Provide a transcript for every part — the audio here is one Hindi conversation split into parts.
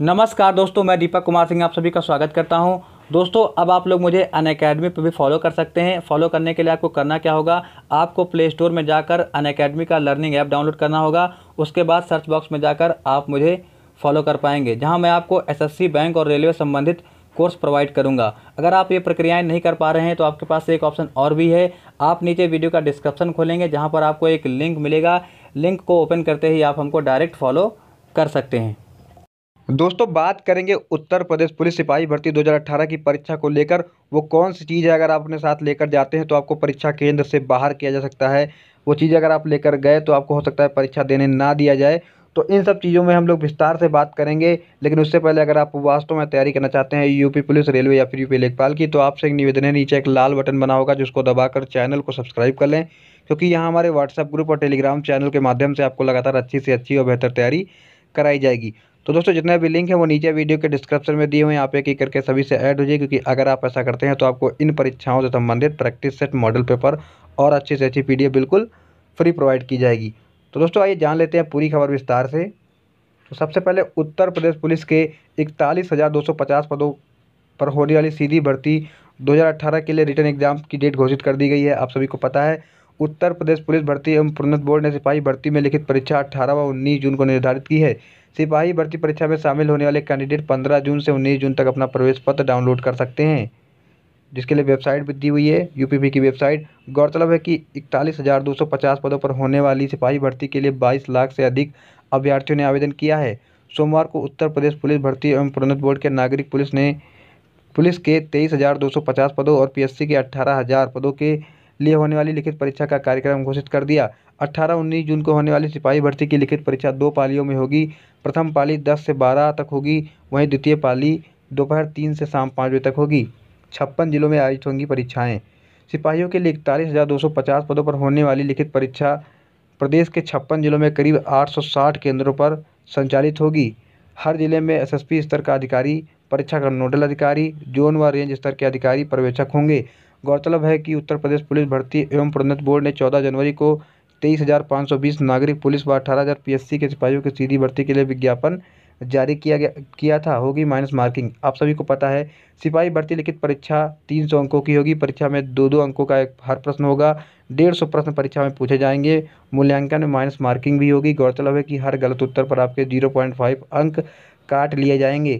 नमस्कार दोस्तों मैं दीपक कुमार सिंह आप सभी का स्वागत करता हूं दोस्तों अब आप लोग मुझे अन अकेडमी पर भी फॉलो कर सकते हैं फॉलो करने के लिए आपको करना क्या होगा आपको प्ले स्टोर में जाकर अन अकेडमी का लर्निंग ऐप डाउनलोड करना होगा उसके बाद सर्च बॉक्स में जाकर आप मुझे फॉलो कर पाएंगे जहाँ मैं आपको एस बैंक और रेलवे संबंधित कोर्स प्रोवाइड करूंगा अगर आप ये प्रक्रियाएं नहीं कर पा रहे हैं तो आपके पास एक ऑप्शन और भी है आप नीचे वीडियो का डिस्क्रिप्शन खोलेंगे जहां पर आपको एक लिंक मिलेगा लिंक को ओपन करते ही आप हमको डायरेक्ट फॉलो कर सकते हैं दोस्तों बात करेंगे उत्तर प्रदेश पुलिस सिपाही भर्ती 2018 की परीक्षा को लेकर वो कौन सी चीज़ है अगर आप अपने साथ लेकर जाते हैं तो आपको परीक्षा केंद्र से बाहर किया जा सकता है वो चीज़ अगर आप लेकर गए तो आपको हो सकता है परीक्षा देने ना दिया जाए तो इन सब चीज़ों में हम लोग विस्तार से बात करेंगे लेकिन उससे पहले अगर आप वास्तव में तैयारी करना चाहते हैं यूपी पुलिस रेलवे या फिर यूपी लेखपाल की तो आपसे एक निवेदन है नीचे एक लाल बटन बना होगा जिसको दबाकर चैनल को सब्सक्राइब कर लें क्योंकि यहाँ हमारे व्हाट्सएप ग्रुप और टेलीग्राम चैनल के माध्यम से आपको लगातार अच्छी से अच्छी और बेहतर तैयारी कराई जाएगी तो दोस्तों जितने भी लिंक है वो नीचे वीडियो के डिस्क्रिप्शन में दिए हुए हैं आप एक एक करके सभी से ऐड हो जाए क्योंकि अगर आप ऐसा करते हैं तो आपको इन परीक्षाओं से संबंधित प्रैक्टिस सेट मॉडल पेपर और अच्छी से अच्छी पी बिल्कुल फ्री प्रोवाइड की जाएगी तो दोस्तों आइए जान लेते हैं पूरी खबर विस्तार से तो सबसे पहले उत्तर प्रदेश पुलिस के इकतालीस हज़ार दो सौ पचास पदों पर होने वाली सीधी भर्ती 2018 के लिए रिटर्न एग्ज़ाम की डेट घोषित कर दी गई है आप सभी को पता है उत्तर प्रदेश पुलिस भर्ती एवं प्रोन्नत बोर्ड ने सिपाही भर्ती में लिखित परीक्षा अठारह व उन्नीस जून को निर्धारित की है सिपाही भर्ती परीक्षा में शामिल होने वाले कैंडिडेट पंद्रह जून से उन्नीस जून तक अपना प्रवेश पत्र डाउनलोड कर सकते हैं जिसके लिए वेबसाइट भी दी हुई है यूपीपी की वेबसाइट गौरतलब है कि इकतालीस हज़ार दो सौ पचास पदों पर होने वाली सिपाही भर्ती के लिए बाईस लाख से अधिक अभ्यर्थियों ने आवेदन किया है सोमवार को उत्तर प्रदेश पुलिस भर्ती एवं प्रोन्नत बोर्ड के नागरिक पुलिस ने पुलिस के तेईस हज़ार दो सौ पचास पदों और पी के अट्ठारह हज़ार पदों के लिए होने वाली लिखित परीक्षा का कार्यक्रम घोषित कर दिया अट्ठारह उन्नीस जून को होने वाली सिपाही भर्ती की लिखित परीक्षा दो पालियों में होगी प्रथम पाली दस से बारह तक होगी वहीं द्वितीय पाली दोपहर तीन से शाम पाँच बजे तक होगी छप्पन जिलों में आयोजित होंगी परीक्षाएँ सिपाहियों के लिए इकतालीस हज़ार दो सौ पचास पदों पर होने वाली लिखित परीक्षा प्रदेश के छप्पन जिलों में करीब आठ सौ साठ केंद्रों पर संचालित होगी हर जिले में एसएसपी स्तर का अधिकारी परीक्षा का नोडल अधिकारी जोन व रेंज स्तर के अधिकारी पर्यवेक्षक होंगे गौरतलब है कि उत्तर प्रदेश पुलिस भर्ती एवं प्रोन्नत बोर्ड ने चौदह जनवरी को तेईस हज़ार पाँच सौ बीस नागरिक पुलिस व अठारह हज़ार पीएससी के सिपाहियों की सीधी भर्ती के लिए विज्ञापन जारी किया गया किया था होगी माइनस मार्किंग आप सभी को पता है सिपाही भर्ती लिखित परीक्षा तीन सौ अंकों की होगी परीक्षा में दो दो अंकों का एक हर प्रश्न होगा डेढ़ सौ प्रश्न परीक्षा में पूछे जाएंगे मूल्यांकन में माइनस मार्किंग भी होगी गौरतलब है कि हर गलत उत्तर पर आपके जीरो पॉइंट फाइव अंक काट लिए जाएंगे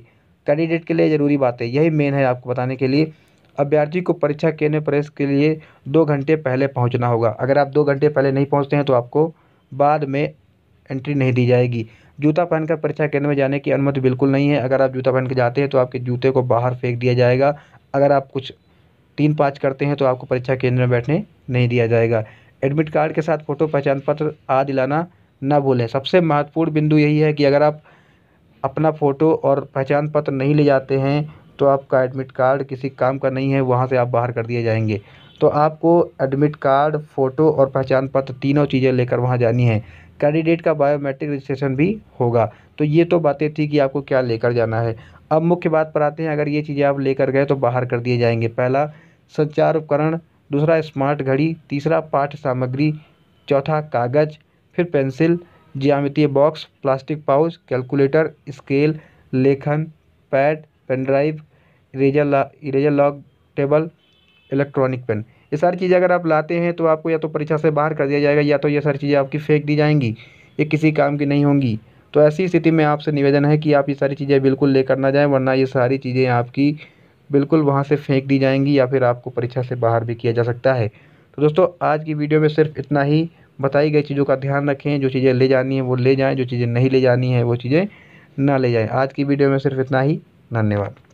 कैंडिडेट के लिए ज़रूरी बात है यही मेन है आपको बताने के लिए अभ्यर्थी को परीक्षा केंद्र में प्रवेश के लिए दो घंटे पहले पहुँचना होगा अगर आप दो घंटे पहले नहीं पहुँचते हैं तो आपको बाद में एंट्री नहीं दी जाएगी जूता पहनकर परीक्षा केंद्र में जाने की अनुमति बिल्कुल नहीं है अगर आप जूता पहन के जाते हैं तो आपके जूते को बाहर फेंक दिया जाएगा अगर आप कुछ तीन पाँच करते हैं तो आपको परीक्षा केंद्र में बैठने नहीं दिया जाएगा एडमिट कार्ड के साथ फ़ोटो पहचान पत्र आदि लाना ना भूलें सबसे महत्वपूर्ण बिंदु यही है कि अगर आप अपना फ़ोटो और पहचान पत्र नहीं ले जाते हैं तो आपका एडमिट कार्ड किसी काम का नहीं है वहाँ से आप बाहर कर दिए जाएंगे तो आपको एडमिट कार्ड फ़ोटो और पहचान पत्र तीनों चीज़ें लेकर वहाँ जानी है कैंडिडेट का बायोमेट्रिक रजिस्ट्रेशन भी होगा तो ये तो बातें थी कि आपको क्या लेकर जाना है अब मुख्य बात पर आते हैं अगर ये चीज़ें आप लेकर गए तो बाहर कर दिए जाएंगे पहला संचार उपकरण दूसरा स्मार्ट घड़ी तीसरा पाठ सामग्री चौथा कागज़ फिर पेंसिल ज्यामितीय box plastic pouch calculator scale लेखन पैड पेनड्राइव इरेजर ला eraser lock table electronic pen ये सारी चीज़ें अगर आप लाते हैं तो आपको या तो परीक्षा से बाहर कर दिया जाएगा या तो ये सारी चीज़ें आपकी फेंक दी जाएंगी ये किसी काम की नहीं होंगी तो ऐसी स्थिति में आपसे निवेदन है कि आप ये सारी चीज़ें बिल्कुल लेकर ना जाएं वरना ये सारी चीज़ें आपकी बिल्कुल वहाँ से फेंक दी जाएंगी या फिर आपको परीक्षा से बाहर भी किया जा सकता है तो दोस्तों आज की वीडियो में सिर्फ इतना ही बताई गई चीज़ों का ध्यान रखें जो चीज़ें ले जानी है वो ले जाएँ जो चीज़ें नहीं ले जानी है वो चीज़ें ना ले जाएँ आज की वीडियो में सिर्फ इतना ही धन्यवाद